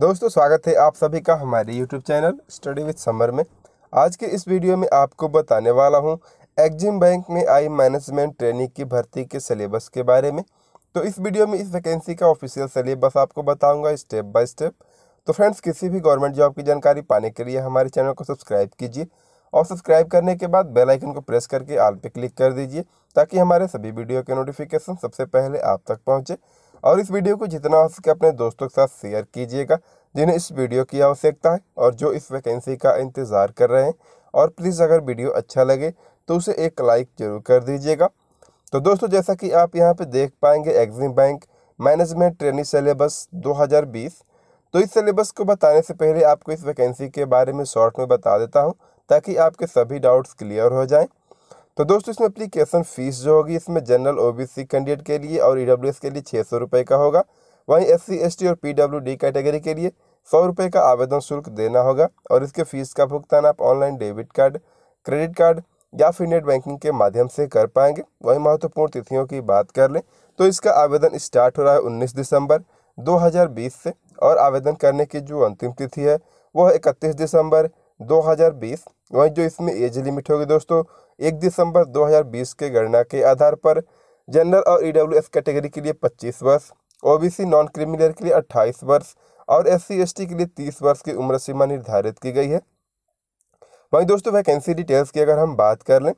दोस्तों स्वागत है आप सभी का हमारे YouTube channel study with Samar में आज के इस वीडियो में आपको बताने वाला हूं एग्जिम बैंक में आई मैनेजमेंट ट्रेनिंग की भर्ती के सिलेबस के बारे में तो इस वीडियो में इस वैकेंसी का ऑफिशियल सिलेबस आपको बताऊंगा स्टेप बाय स्टेप तो फ्रेंड्स किसी भी गवर्नमेंट जॉब की जानकारी पाने के लिए हमारे चैनल को सब्सक्राइब कीजिए और सब्सक्राइब करने के बाद बेलाइकन को प्रेस करके आल पर क्लिक कर दीजिए ताकि हमारे सभी वीडियो के नोटिफिकेशन सबसे पहले आप तक पहुँचे और इस वीडियो को जितना हो सके अपने दोस्तों के साथ शेयर कीजिएगा जिन्हें इस वीडियो की आवश्यकता है और जो इस वैकेंसी का इंतज़ार कर रहे हैं और प्लीज़ अगर वीडियो अच्छा लगे तो उसे एक लाइक जरूर कर दीजिएगा तो दोस्तों जैसा कि आप यहाँ पर देख पाएंगे EXIM bank management training syllabus दो तो इस सिलेबस को बताने से पहले आपको इस वैकेंसी के बारे में शॉर्ट में बता देता हूँ ताकि आपके सभी डाउट्स क्लियर हो जाएँ तो दोस्तों इसमें अप्लीकेशन फ़ीस जो होगी इसमें जनरल ओबीसी कैंडिडेट के लिए और ई e के लिए छः सौ रुपये का होगा वहीं एस सी और पी कैटेगरी के लिए सौ रुपये का आवेदन शुल्क देना होगा और इसके फीस का भुगतान आप online debit card credit card या फिर नेट बैंकिंग के माध्यम से कर पाएंगे वहीं महत्वपूर्ण तिथियों की बात कर लें तो इसका आवेदन स्टार्ट हो रहा है उन्नीस दिसंबर बीस से और आवेदन करने की जो अंतिम तिथि है वह इकतीस दिसंबर 2020 वहीं जो इसमें एज लिमिट होगी दोस्तों एक दिसंबर 2020 के गणना के आधार पर जनरल और ई e कैटेगरी के लिए 25 वर्ष ओबीसी नॉन क्रिमिनल के लिए 28 वर्ष और एस सी के लिए 30 वर्ष की उम्र सीमा निर्धारित की गई है वहीं दोस्तों वैकेंसी डिटेल्स की अगर हम बात कर लें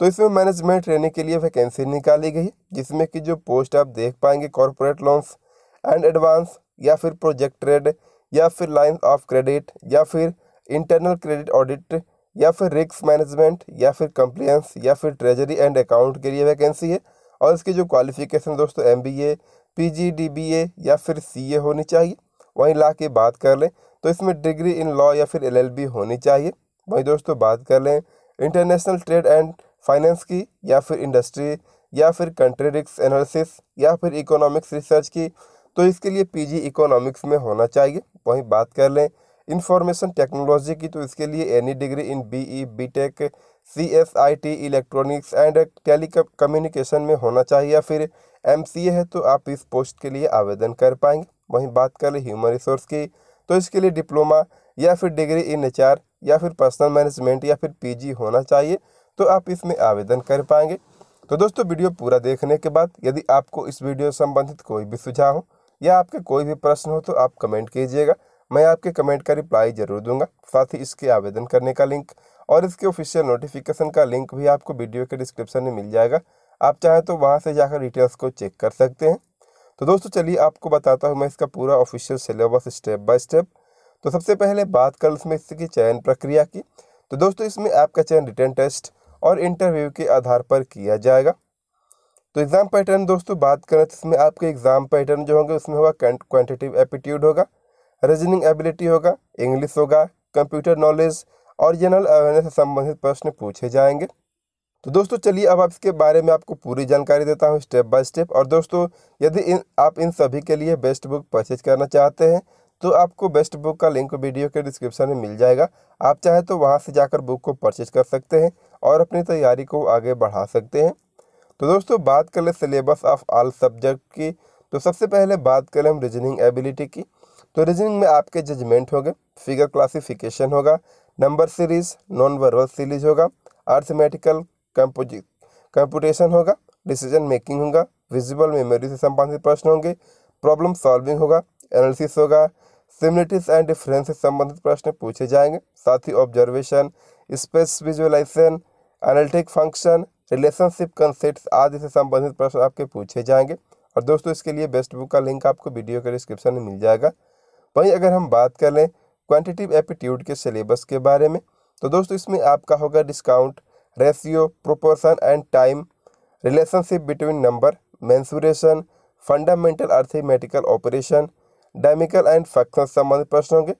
तो इसमें मैनेजमेंट ट्रेनिंग के लिए वैकेंसी निकाली गई जिसमें कि जो पोस्ट आप देख पाएंगे कॉरपोरेट लोन्स एंड एडवांस या फिर प्रोजेक्ट ट्रेड या फिर लाइन ऑफ क्रेडिट या फिर इंटरनल क्रेडिट ऑडिट या फिर रिक्स मैनेजमेंट या फिर कंप्लियंस या फिर ट्रेजरी एंड अकाउंट के लिए वैकेंसी है और इसकी जो क्वालिफिकेशन दोस्तों M B A P G D B A या फिर सी ए होनी चाहिए वहीं ला के बात कर लें तो इसमें डिग्री इन लॉ या फिर एल एल बी होनी चाहिए वहीं दोस्तों बात कर लें इंटरनेशनल ट्रेड एंड फाइनेंस की या फिर इंडस्ट्री या फिर कंट्री रिक्स एनालिसिस या फिर इकोनॉमिक्स रिसर्च की तो इसके लिए पीजी इकोनॉमिक्स में होना चाहिए वहीं बात कर लें इंफॉर्मेशन टेक्नोलॉजी की तो इसके लिए any degree in BE BTech CSIT electronics and telecommunication में होना चाहिए या फिर एमसीए है तो आप इस पोस्ट के लिए आवेदन कर पाएंगे वहीं बात कर ले ह्यूमन रिसोर्स की तो इसके लिए डिप्लोमा या फिर डिग्री इन एच या फिर पर्सनल मैनेजमेंट या फिर जी होना चाहिए तो आप इसमें आवेदन कर पाएंगे तो दोस्तों वीडियो पूरा देखने के बाद यदि आपको इस वीडियो संबंधित कोई भी सुझाव हो या आपके कोई भी प्रश्न हो तो आप कमेंट कीजिएगा मैं आपके कमेंट का रिप्लाई जरूर दूंगा साथ ही इसके आवेदन करने का लिंक और इसके ऑफिशियल नोटिफिकेशन का लिंक भी आपको वीडियो के डिस्क्रिप्शन में मिल जाएगा आप चाहें तो वहाँ से जाकर डिटेल्स को चेक कर सकते हैं तो दोस्तों चलिए आपको बताता हूँ मैं इसका पूरा official syllabus step by step तो सबसे पहले बात कर उसमें इसकी चयन प्रक्रिया की तो दोस्तों इसमें आपका चयन रिटर्न टेस्ट और इंटरव्यू के आधार पर किया जाएगा तो एग्ज़ाम पैटर्न दोस्तों बात करें तो इसमें आपके एग्ज़ाम पैटर्न जो होंगे उसमें होगा क्वान्टिटिव एप्टीट्यूड होगा रीजनिंग एबिलिटी होगा इंग्लिश होगा कंप्यूटर नॉलेज और जनरल अवेयरनेस से संबंधित प्रश्न पूछे जाएंगे तो दोस्तों चलिए अब आप इसके बारे में आपको पूरी जानकारी देता हूँ स्टेप बाय स्टेप और दोस्तों यदि इन आप इन सभी के लिए बेस्ट बुक परचेज करना चाहते हैं तो आपको बेस्ट बुक का लिंक वीडियो के डिस्क्रिप्शन में मिल जाएगा आप चाहे तो वहाँ से जाकर बुक को परचेज कर सकते हैं और अपनी तैयारी को आगे बढ़ा सकते हैं तो दोस्तों बात कर ले सिलेबस ऑफ आल सब्जेक्ट की तो सबसे पहले बात करें हम रीजनिंग एबिलिटी की तो रीजनिंग में आपके जजमेंट होंगे फिगर क्लासिफिकेशन होगा number series non verbal series होगा अर्थमेटिकल कंपोजि कंप्यूटेशन होगा डिसीजन मेकिंग होगा विजिबल मेमोरी से संबंधित प्रश्न होंगे प्रॉब्लम सॉल्विंग होगा एनालिसिस होगा सिमिलिटीज एंड डिफरेंस से संबंधित प्रश्न पूछे जाएंगे साथ ही observation space visualisation analytic function relationship concept आदि से संबंधित प्रश्न आपके पूछे जाएंगे और दोस्तों इसके लिए बेस्ट बुक का लिंक आपको वीडियो के डिस्क्रिप्शन में मिल जाएगा वहीं अगर हम बात कर लें क्वान्टिटिव एप्टीट्यूड के सिलेबस के बारे में तो दोस्तों इसमें आपका होगा discount ratio proportion and time relationship between number mensuration fundamental arithmetical operation डायमिकल एंड फंक्शन संबंधित प्रश्न होंगे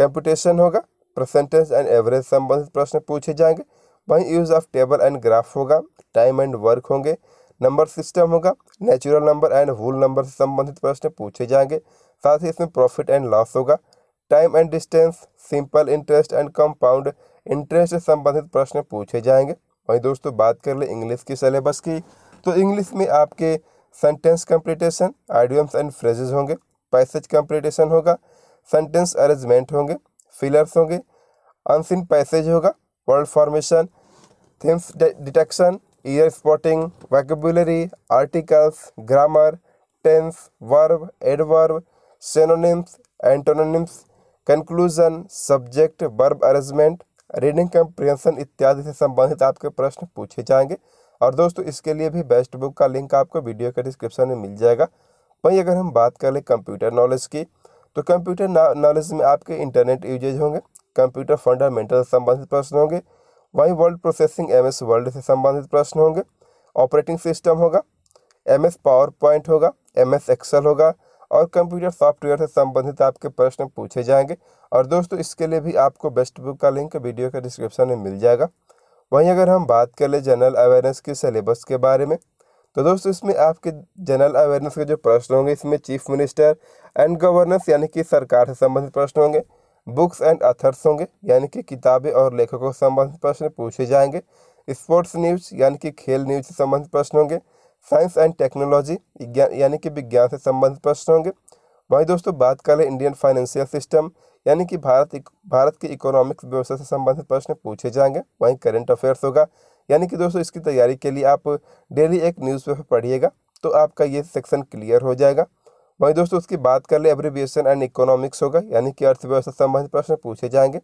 कंप्यूटेशन होगा परसेंटेज एंड एवरेज संबंधित प्रश्न पूछे जाएंगे वहीं use of table and graph होगा टाइम एंड वर्क होंगे नंबर सिस्टम होगा natural number and whole number से संबंधित प्रश्न पूछे जाएंगे साथ ही इसमें प्रॉफिट एंड लॉस होगा time and distance simple interest and compound interest से संबंधित प्रश्न पूछे जाएंगे वहीं दोस्तों बात कर ले इंग्लिश के सिलेबस की तो इंग्लिश में आपके sentence completion idioms and phrases होंगे पैसेज कंप्लीटेशन होगा सेंटेंस अरेंजमेंट होंगे फिलर्स होंगे अनसिन पैसेज होगा word formation themes detection error spotting vocabulary articles grammar tense verb adverb synonyms, antonyms, conclusion subject verb arrangement reading comprehension इत्यादि से संबंधित आपके प्रश्न पूछे जाएंगे और दोस्तों इसके लिए भी बेस्ट बुक का लिंक आपको वीडियो के डिस्क्रिप्शन में मिल जाएगा वहीं अगर हम बात कर लें कंप्यूटर नॉलेज की तो कंप्यूटर नॉलेज में आपके इंटरनेट यूजेज होंगे कंप्यूटर फंडामेंटल संबंधित प्रश्न होंगे वहीं word processing M S word से संबंधित प्रश्न होंगे ऑपरेटिंग सिस्टम होगा एम एस पावर पॉइंट होगा एम एस एक्सल होगा और कंप्यूटर सॉफ्टवेयर से संबंधित आपके प्रश्न पूछे जाएंगे और दोस्तों इसके लिए भी आपको बेस्ट बुक का लिंक वीडियो के डिस्क्रिप्शन में मिल जाएगा वहीं अगर हम बात कर लें जनरल अवेयरनेस के सिलेबस के बारे में तो दोस्तों इसमें आपके जनरल अवेयरनेस के जो प्रश्न होंगे इसमें चीफ मिनिस्टर एंड गवर्नेंस यानी कि सरकार से संबंधित प्रश्न होंगे बुक्स एंड अथर्स होंगे यानी कि किताबें और लेखकों से संबंधित प्रश्न पूछे जाएंगे स्पोर्ट्स न्यूज यानी कि खेल न्यूज से संबंधित प्रश्न होंगे साइंस एंड टेक्नोलॉजी यानी कि विज्ञान से संबंधित प्रश्न होंगे वहीं दोस्तों बात कर लें इंडियन फाइनेंशियल सिस्टम यानी कि भारत भारत की इकोनॉमिक्स व्यवस्था से संबंधित प्रश्न पूछे जाएंगे वहीं करंट अफेयर्स होगा यानी कि दोस्तों इसकी तैयारी के लिए आप डेली एक न्यूज़पेपर पढ़िएगा तो आपका ये सेक्शन क्लियर हो जाएगा वहीं दोस्तों उसकी बात कर लें एब्रीविएशन एंड इकोनॉमिक्स होगा यानी कि अर्थव्यवस्था संबंधित प्रश्न पूछे जाएंगे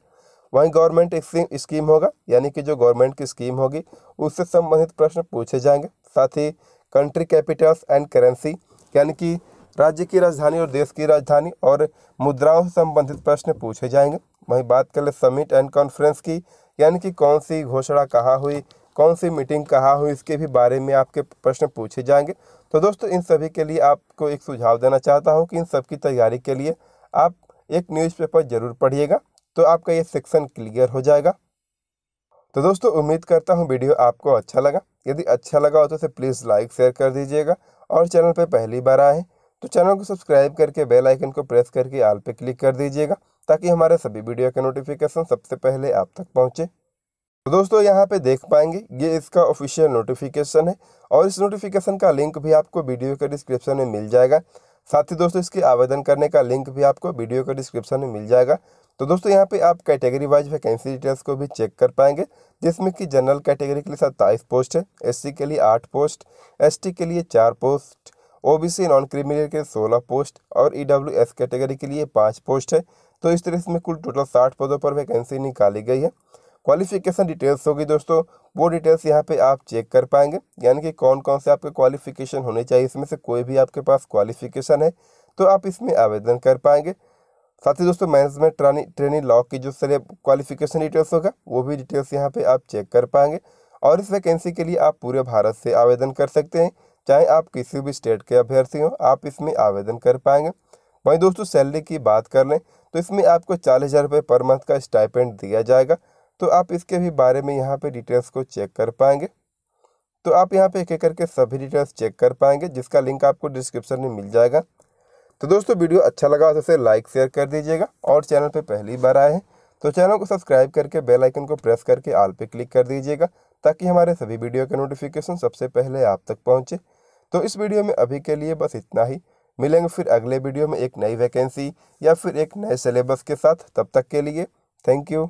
वहीं गवर्नमेंट स्कीम होगा यानी कि जो गवर्नमेंट की स्कीम होगी उससे संबंधित प्रश्न पूछे जाएंगे साथ ही कंट्री कैपिटल्स एंड करेंसी यानी कि राज्य की राजधानी और देश की राजधानी और मुद्राओं से संबंधित प्रश्न पूछे जाएंगे वहीं बात कर ले समिट एंड कॉन्फ्रेंस की यानी कि कौन सी घोषणा कहाँ हुई कौन सी मीटिंग कहाँ हुई इसके भी बारे में आपके प्रश्न पूछे जाएंगे तो दोस्तों इन सभी के लिए आपको एक सुझाव देना चाहता हूँ कि इन सब की तैयारी के लिए आप एक न्यूज़पेपर ज़रूर पढ़िएगा तो आपका ये सेक्शन क्लियर हो जाएगा तो दोस्तों उम्मीद करता हूँ वीडियो आपको अच्छा लगा यदि अच्छा लगा हो तो इसे प्लीज़ लाइक शेयर कर दीजिएगा और चैनल पर पहली बार आए तो चैनल को सब्सक्राइब करके बेल आइकन को प्रेस करके आल पे क्लिक कर दीजिएगा ताकि हमारे सभी वीडियो के नोटिफिकेशन सबसे पहले आप तक पहुँचे तो दोस्तों यहाँ पे देख पाएंगे ये इसका ऑफिशियल नोटिफिकेशन है और इस नोटिफिकेशन का लिंक भी आपको वीडियो के डिस्क्रिप्शन में मिल जाएगा साथ ही दोस्तों इसके आवेदन करने का लिंक भी आपको वीडियो के डिस्क्रिप्शन में मिल जाएगा तो दोस्तों यहाँ पे आप कैटेगरी वाइज वैकेंसी डिटेल्स को भी चेक कर पाएंगे जिसमें कि जनरल कैटेगरी के लिए सत्ताईस पोस्ट है एससी के लिए आठ पोस्ट एसटी के लिए चार पोस्ट ओबीसी नॉन क्रिमिनल के सोलह पोस्ट और ईडब्ल्यूएस e कैटेगरी के लिए पाँच पोस्ट है तो इस तरह से इसमें कुल टोटल साठ पदों पर वैकेंसी निकाली गई है क्वालिफिकेशन डिटेल्स होगी दोस्तों वो डिटेल्स यहाँ पे आप चेक कर पाएंगे यानी कि कौन कौन से आपके क्वालिफिकेशन होने चाहिए इसमें से कोई भी आपके पास क्वालिफिकेशन है तो आप इसमें आवेदन कर पाएंगे साथ ही दोस्तों मैनेजमेंट ट्रेनिंग लॉ की जो सारे क्वालिफिकेशन डिटेल्स होगा वो भी डिटेल्स यहाँ पे आप चेक कर पाएंगे और इस वैकेंसी के लिए आप पूरे भारत से आवेदन कर सकते हैं चाहे आप किसी भी स्टेट के अभ्यर्थी हों आप इसमें आवेदन कर पाएंगे वहीं दोस्तों सैलरी की बात कर लें तो इसमें आपको चालीस हज़ार रुपये पर मंथ का स्टाइपेंट दिया जाएगा तो आप इसके भी बारे में यहाँ पर डिटेल्स को चेक कर पाएंगे तो आप यहाँ पे एक एक करके सभी डिटेल्स चेक कर पाएंगे जिसका लिंक आपको डिस्क्रिप्शन में मिल जाएगा तो दोस्तों वीडियो अच्छा लगा तो उसे लाइक शेयर कर दीजिएगा और चैनल पर पहली बार आए हैं तो चैनल को सब्सक्राइब करके बेल आइकन को प्रेस करके आल पे क्लिक कर दीजिएगा ताकि हमारे सभी वीडियो के नोटिफिकेशन सबसे पहले आप तक पहुँचे तो इस वीडियो में अभी के लिए बस इतना ही मिलेंगे फिर अगले वीडियो में एक नई वैकेंसी या फिर एक नए सिलेबस के साथ तब तक के लिए थैंक यू